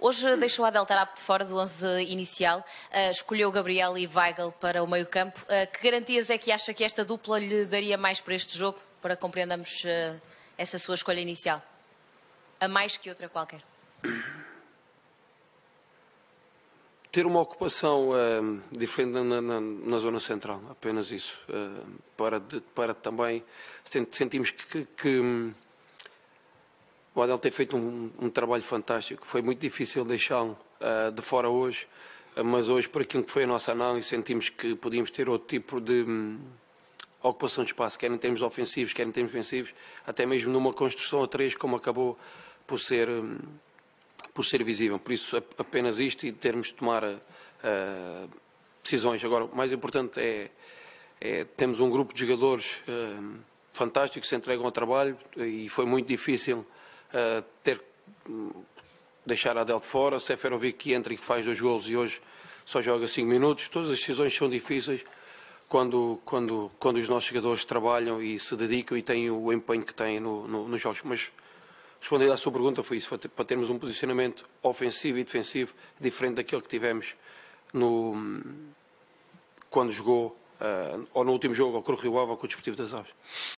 Hoje deixou a Deltarap de fora do 11 inicial, ah, escolheu Gabriel e Weigl para o meio campo. Ah, que garantias é que acha que esta dupla lhe daria mais para este jogo, para compreendamos ah, essa sua escolha inicial? A mais que outra qualquer. Ter uma ocupação uh, diferente na, na, na, zona central, apenas isso. Uh, para, de, para também sentimos que, que, que o Adel tem feito um, um trabalho fantástico. Foi muito difícil deixá-lo uh, de fora hoje, ah, mas hoje, por aquilo que foi a nossa análise, sentimos que podíamos ter outro tipo de hum, ocupação de espaço, quer em termos ofensivos, quer em termos defensivos, até mesmo numa construção a três, como acabou por ser, hum, por ser visível. Por isso, apenas isto e termos de tomar uh, decisões. Agora, o mais importante é, é temos um grupo de jogadores uh, hum, fantásticos que se entregam ao trabalho e foi muito difícil eh, ter ter deixar Adel de fora, Seferovic que entra e que faz dois golos e hoje só joga cinco minutos. Todas as decisões são difíceis quando, quando, quando os nossos jogadores trabalham e se dedicam e têm o empenho que têm no, no, nos jogos. Mas respondendo à sua pergunta foi isso, foi para termos um posicionamento ofensivo e defensivo diferente daquele que tivemos no, quando jogou, uh, ou no último jogo, ou Cruzeiro o Rio ou com o Desportivo das Aves.